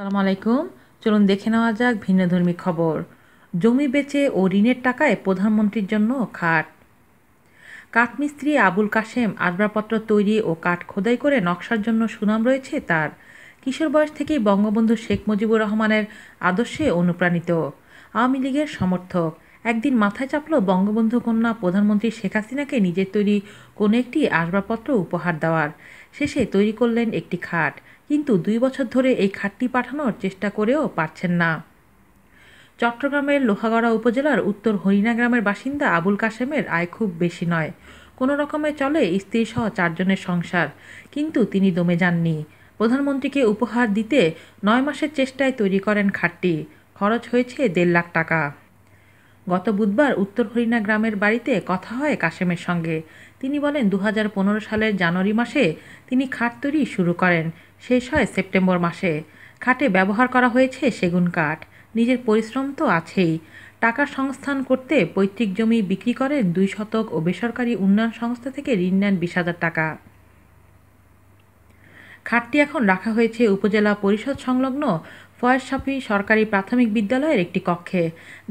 সালাম আলাইকুম চলুন দেখে নেওয়া যাক ভিন্নধর্মী খবর জমি বেচে ও ঋণের টাকায় প্রধানমন্ত্রীর জন্য খাট কাঠমিস্ত্রি আবুল কাশেম আসবাবপত্র তৈরি ও কাঠ খোদাই করে নকশার জন্য সুনাম রয়েছে তার কিশোর বয়স থেকেই বঙ্গবন্ধু শেখ মুজিবুর রহমানের আদর্শে অনুপ্রাণিত আওয়ামী লীগের সমর্থক একদিন মাথায় চাপল বঙ্গবন্ধু কন্যা প্রধানমন্ত্রী শেখ হাসিনাকে নিজের তৈরি কোনো একটি আসবাবপত্র উপহার দেওয়ার শেষে তৈরি করলেন একটি খাট কিন্তু দুই বছর ধরে এই খাটটি পাঠানোর চেষ্টা করেও পারছেন না চট্টগ্রামের লোহাগড়া উপজেলার উত্তর হরিণা গ্রামের বাসিন্দা আবুল কাশেমের আয় খুব বেশি নয় কোনো রকমে চলে স্ত্রীসহ চারজনের সংসার কিন্তু তিনি দমে যাননি প্রধানমন্ত্রীকে উপহার দিতে নয় মাসের চেষ্টায় তৈরি করেন খাটটি খরচ হয়েছে দেড় লাখ টাকা গত বুধবার উত্তর হরিণা গ্রামের বাড়িতে কথা হয় কাশেমের সঙ্গে তিনি বলেন দু সালের জানুয়ারি মাসে তিনি খাট তৈরি শুরু করেন শেষ হয় সেপ্টেম্বর মাসে খাটে ব্যবহার করা হয়েছে সেগুন কাঠ নিজের পরিশ্রম তো আছেই টাকা সংস্থান করতে পৈতৃক জমি বিক্রি করেন দুই শতক ও বেসরকারি উন্নয়ন সংস্থা থেকে ঋণ নেন বিশ হাজার টাকা খাটটি এখন রাখা হয়েছে উপজেলা পরিষদ সংলগ্ন ফয়েসাফি সরকারি প্রাথমিক বিদ্যালয়ের একটি কক্ষে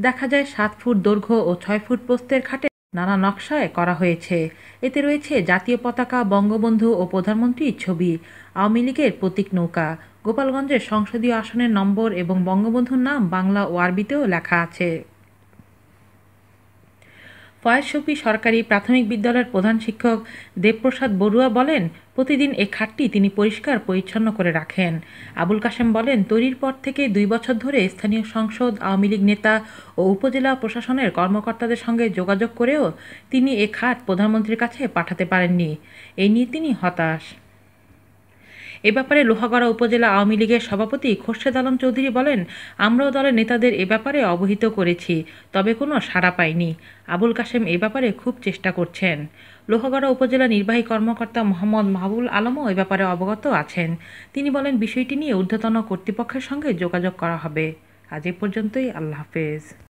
দেখা যায় সাত ফুট দৈর্ঘ্য ও ছয় ফুট প্রস্তের খাটে নানা নকশায় করা হয়েছে এতে রয়েছে জাতীয় পতাকা বঙ্গবন্ধু ও প্রধানমন্ত্রীর ছবি আওয়ামী লীগের প্রতীক নৌকা গোপালগঞ্জের সংসদীয় আসনের নম্বর এবং বঙ্গবন্ধুর নাম বাংলা ও আরবিতেও লেখা আছে ফয়েজ সরকারি প্রাথমিক বিদ্যালয়ের প্রধান শিক্ষক দেবপ্রসাদ বড়ুয়া বলেন প্রতিদিন এ খাটটি তিনি পরিষ্কার পরিচ্ছন্ন করে রাখেন আবুল কাশেম বলেন তৈরির পর থেকে দুই বছর ধরে স্থানীয় সংসদ আওয়ামী লীগ নেতা ও উপজেলা প্রশাসনের কর্মকর্তাদের সঙ্গে যোগাযোগ করেও তিনি এ খাত প্রধানমন্ত্রীর কাছে পাঠাতে পারেননি এ নিয়ে তিনি হতাশ এ ব্যাপারে লোহাগড়া উপজেলা আওয়ামী লীগের সভাপতি খোরশেদ আলম চৌধুরী বলেন আমরাও দলের নেতাদের এ ব্যাপারে অবহিত করেছি তবে কোনো সাড়া পাইনি আবুল কাশেম এ ব্যাপারে খুব চেষ্টা করছেন লোহাগড়া উপজেলা নির্বাহী কর্মকর্তা মোহাম্মদ মাহবুল আলমও এ ব্যাপারে অবগত আছেন তিনি বলেন বিষয়টি নিয়ে ঊর্ধ্বতন কর্তৃপক্ষের সঙ্গে যোগাযোগ করা হবে আজ এ পর্যন্তই আল্লাহ হাফেজ